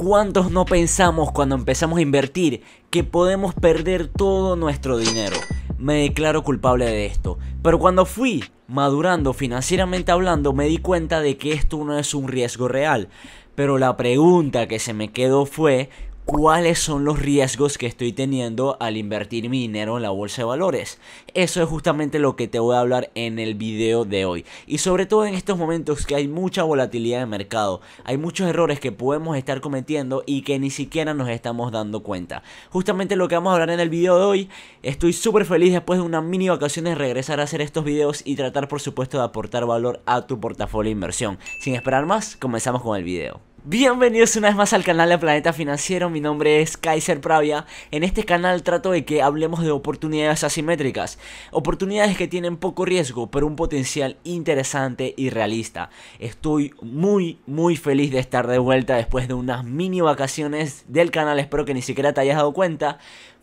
¿Cuántos no pensamos cuando empezamos a invertir que podemos perder todo nuestro dinero? Me declaro culpable de esto. Pero cuando fui madurando financieramente hablando, me di cuenta de que esto no es un riesgo real. Pero la pregunta que se me quedó fue cuáles son los riesgos que estoy teniendo al invertir mi dinero en la bolsa de valores. Eso es justamente lo que te voy a hablar en el video de hoy. Y sobre todo en estos momentos que hay mucha volatilidad de mercado, hay muchos errores que podemos estar cometiendo y que ni siquiera nos estamos dando cuenta. Justamente lo que vamos a hablar en el video de hoy, estoy súper feliz después de una mini vacaciones regresar a hacer estos videos y tratar por supuesto de aportar valor a tu portafolio de inversión. Sin esperar más, comenzamos con el video. Bienvenidos una vez más al canal de Planeta Financiero, mi nombre es Kaiser Pravia. En este canal trato de que hablemos de oportunidades asimétricas, oportunidades que tienen poco riesgo, pero un potencial interesante y realista. Estoy muy, muy feliz de estar de vuelta después de unas mini vacaciones del canal, espero que ni siquiera te hayas dado cuenta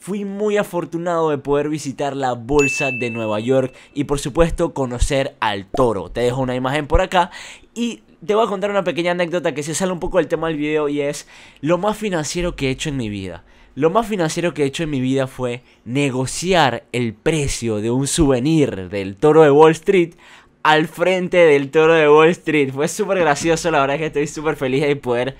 fui muy afortunado de poder visitar la bolsa de Nueva York y por supuesto conocer al toro. Te dejo una imagen por acá y te voy a contar una pequeña anécdota que se sale un poco del tema del video y es lo más financiero que he hecho en mi vida. Lo más financiero que he hecho en mi vida fue negociar el precio de un souvenir del toro de Wall Street al frente del toro de Wall Street. Fue súper gracioso, la verdad es que estoy súper feliz de poder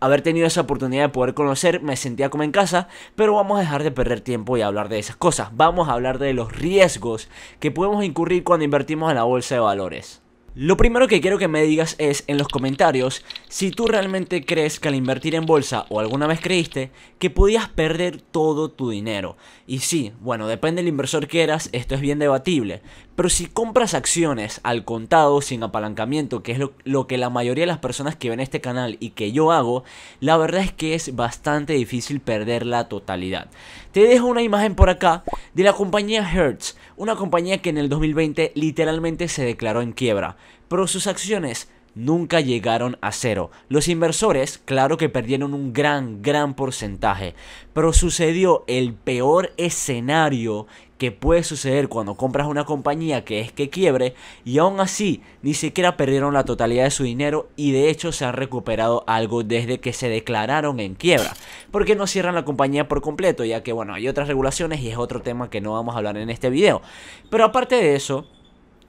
haber tenido esa oportunidad de poder conocer, me sentía como en casa, pero vamos a dejar de perder tiempo y hablar de esas cosas. Vamos a hablar de los riesgos que podemos incurrir cuando invertimos en la bolsa de valores. Lo primero que quiero que me digas es en los comentarios si tú realmente crees que al invertir en bolsa o alguna vez creíste que podías perder todo tu dinero. Y sí, bueno, depende del inversor que eras, esto es bien debatible, pero si compras acciones al contado, sin apalancamiento, que es lo, que la mayoría de las personas que ven este canal y que yo hago, la verdad es que es bastante difícil perder la totalidad. Te dejo una imagen por acá de la compañía Hertz, una compañía que en el 2020 literalmente se declaró en quiebra, pero sus acciones nunca llegaron a cero. Los inversores, claro que perdieron un gran, gran porcentaje, pero sucedió el peor escenario que puede suceder cuando compras una compañía que es que quiebre y aún así ni siquiera perdieron la totalidad de su dinero y de hecho se han recuperado algo desde que se declararon en quiebra. Porque no cierran la compañía por completo ya que bueno hay otras regulaciones y es otro tema que no vamos a hablar en este video. Pero aparte de eso,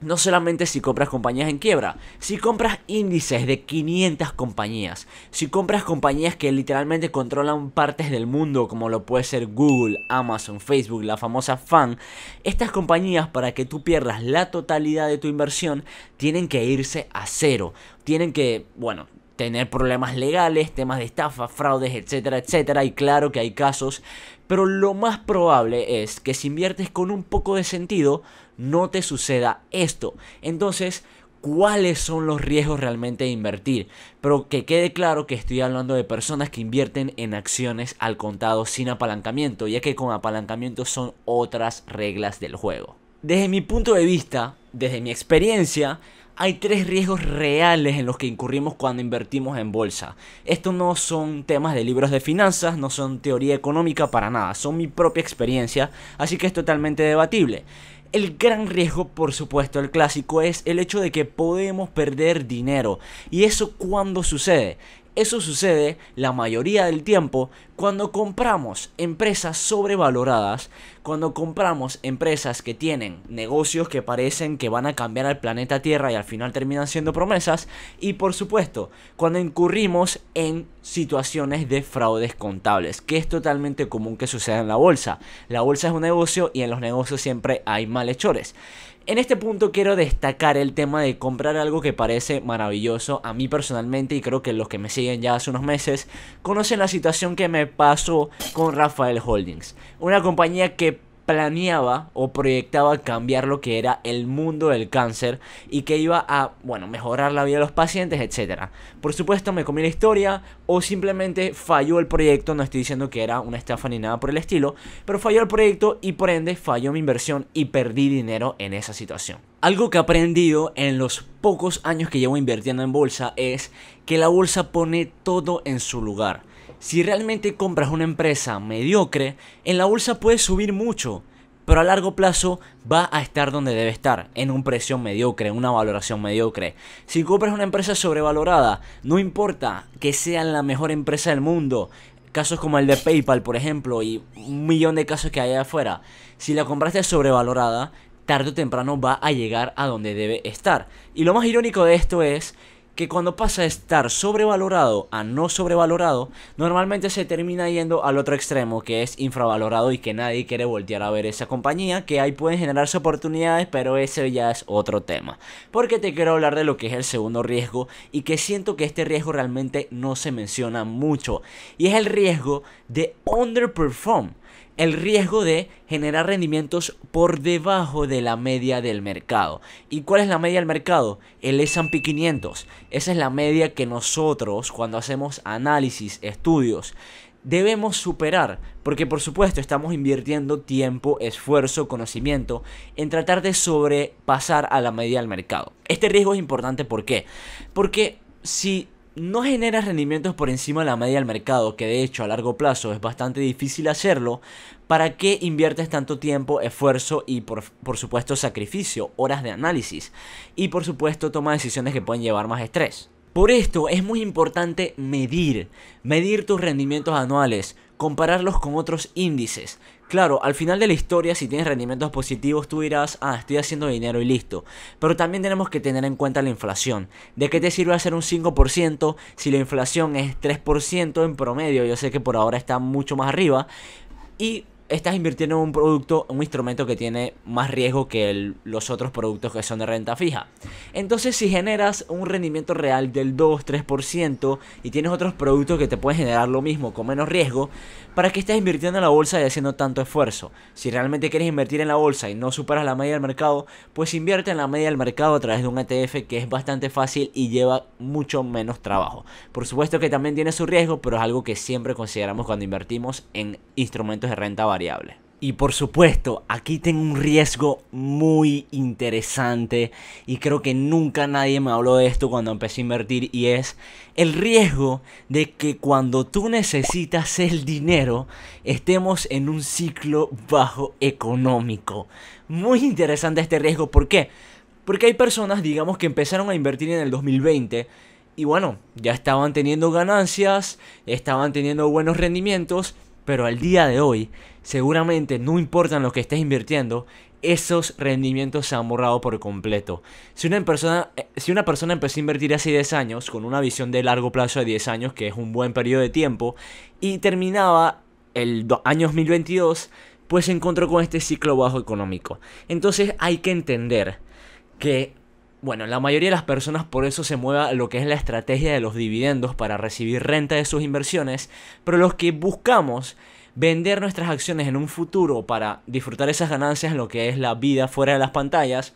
no solamente si compras compañías en quiebra, si compras índices de 500 compañías, si compras compañías que literalmente controlan partes del mundo como lo puede ser Google, Amazon, Facebook, la famosa FAN, estas compañías para que tú pierdas la totalidad de tu inversión tienen que irse a cero. Tienen que, bueno, tener problemas legales, temas de estafa, fraudes, etcétera, etcétera. Y claro que hay casos, pero lo más probable es que si inviertes con un poco de sentido, no te suceda esto. Entonces, cuáles son los riesgos realmente de invertir. Pero que quede claro que estoy hablando de personas que invierten en acciones al contado sin apalancamiento, ya que con apalancamiento son otras reglas del juego. Desde mi punto de vista, desde mi experiencia, hay tres riesgos reales en los que incurrimos cuando invertimos en bolsa. Estos no son temas de libros de finanzas, no son teoría económica para nada, son mi propia experiencia, así que es totalmente debatible. El gran riesgo, por supuesto, el clásico es el hecho de que podemos perder dinero. ¿Y eso cuándo sucede? Eso sucede la mayoría del tiempo cuando compramos empresas sobrevaloradas, cuando compramos empresas que tienen negocios que parecen que van a cambiar al planeta Tierra y al final terminan siendo promesas, y por supuesto, cuando incurrimos en situaciones de fraudes contables, que es totalmente común que suceda en la bolsa. La bolsa es un negocio y en los negocios siempre hay malhechores. En este punto quiero destacar el tema de comprar algo que parece maravilloso a mí personalmente y creo que los que me siguen ya hace unos meses conocen la situación que me pasó con Rafael Holdings, una compañía que planeaba o proyectaba cambiar lo que era el mundo del cáncer y que iba a, bueno, mejorar la vida de los pacientes, etc. Por supuesto, me comí la historia o simplemente falló el proyecto, no estoy diciendo que era una estafa ni nada por el estilo, pero falló el proyecto y por ende falló mi inversión y perdí dinero en esa situación. Algo que he aprendido en los pocos años que llevo invirtiendo en bolsa es que la bolsa pone todo en su lugar. Si realmente compras una empresa mediocre, en la bolsa puede subir mucho, pero a largo plazo va a estar donde debe estar, en un precio mediocre, en una valoración mediocre. Si compras una empresa sobrevalorada, no importa que sea la mejor empresa del mundo, casos como el de PayPal, por ejemplo, y un millón de casos que hay allá afuera, si la compraste sobrevalorada, tarde o temprano va a llegar a donde debe estar. Y lo más irónico de esto es que cuando pasa de estar sobrevalorado a no sobrevalorado, normalmente se termina yendo al otro extremo, que es infravalorado y que nadie quiere voltear a ver esa compañía, que ahí pueden generarse oportunidades, pero ese ya es otro tema. Porque te quiero hablar de lo que es el segundo riesgo y que siento que este riesgo realmente no se menciona mucho. Y es el riesgo de underperform el riesgo de generar rendimientos por debajo de la media del mercado. ¿Y cuál es la media del mercado? El S&P 500. Esa es la media que nosotros cuando hacemos análisis, estudios, debemos superar, porque por supuesto estamos invirtiendo tiempo, esfuerzo, conocimiento en tratar de sobrepasar a la media del mercado. Este riesgo es importante ¿por Porque si no generas rendimientos por encima de la media del mercado, que de hecho a largo plazo es bastante difícil hacerlo, ¿para qué inviertes tanto tiempo, esfuerzo y por, por supuesto sacrificio, horas de análisis? Y por supuesto toma decisiones que pueden llevar más estrés. Por esto es muy importante medir, medir tus rendimientos anuales, compararlos con otros índices. Claro, al final de la historia, si tienes rendimientos positivos, tú dirás, ah, estoy haciendo dinero y listo. Pero también tenemos que tener en cuenta la inflación. ¿De qué te sirve hacer un 5% si la inflación es 3% en promedio? Yo sé que por ahora está mucho más arriba. Y estás invirtiendo en un producto, un instrumento que tiene más riesgo que los otros productos que son de renta fija. Entonces, si generas un rendimiento real del 2-3% y tienes otros productos que te pueden generar lo mismo con menos riesgo, ¿para qué estás invirtiendo en la bolsa y haciendo tanto esfuerzo? Si realmente quieres invertir en la bolsa y no superas la media del mercado, pues invierte en la media del mercado a través de un ETF que es bastante fácil y lleva mucho menos trabajo. Por supuesto que también tiene su riesgo, pero es algo que siempre consideramos cuando invertimos en instrumentos de renta variable. Y por supuesto, aquí tengo un riesgo muy interesante y creo que nunca nadie me habló de esto cuando empecé a invertir y es el riesgo de que cuando tú necesitas el dinero estemos en un ciclo bajo económico. Muy interesante este riesgo, ¿por qué? Porque hay personas, digamos, que empezaron a invertir en el 2020 y bueno, ya estaban teniendo ganancias, estaban teniendo buenos rendimientos pero al día de hoy, seguramente no importan lo que estés invirtiendo, esos rendimientos se han borrado por completo. Si una persona, eh, si una persona empezó a invertir hace 10 años, con una visión de largo plazo de 10 años, que es un buen periodo de tiempo, y terminaba el año 2022, pues se encontró con este ciclo bajo económico. Entonces hay que entender que bueno, la mayoría de las personas por eso se mueva lo que es la estrategia de los dividendos para recibir renta de sus inversiones, pero los que buscamos vender nuestras acciones en un futuro para disfrutar esas ganancias, lo que es la vida fuera de las pantallas,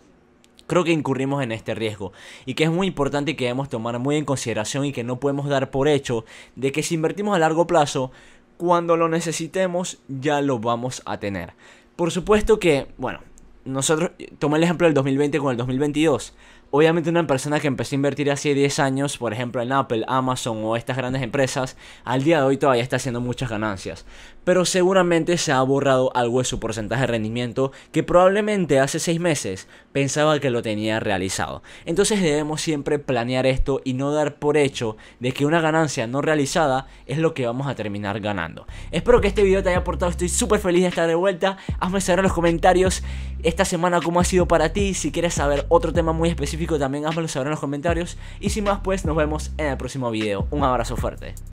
creo que incurrimos en este riesgo y que es muy importante que debemos tomar muy en consideración y que no podemos dar por hecho de que si invertimos a largo plazo, cuando lo necesitemos ya lo vamos a tener. Por supuesto que, bueno, nosotros tomé el ejemplo del 2020 con el 2022 obviamente una persona que empezó a invertir hace 10 años, por ejemplo en Apple, Amazon o estas grandes empresas, al día de hoy todavía está haciendo muchas ganancias. Pero seguramente se ha borrado algo de su porcentaje de rendimiento que probablemente hace 6 meses pensaba que lo tenía realizado. Entonces debemos siempre planear esto y no dar por hecho de que una ganancia no realizada es lo que vamos a terminar ganando. Espero que este video te haya aportado, estoy súper feliz de estar de vuelta. Hazme saber en los comentarios esta semana cómo ha sido para ti. Si quieres saber otro tema muy específico, también házmelo saber en los comentarios. Y sin más, pues nos vemos en el próximo video. Un abrazo fuerte.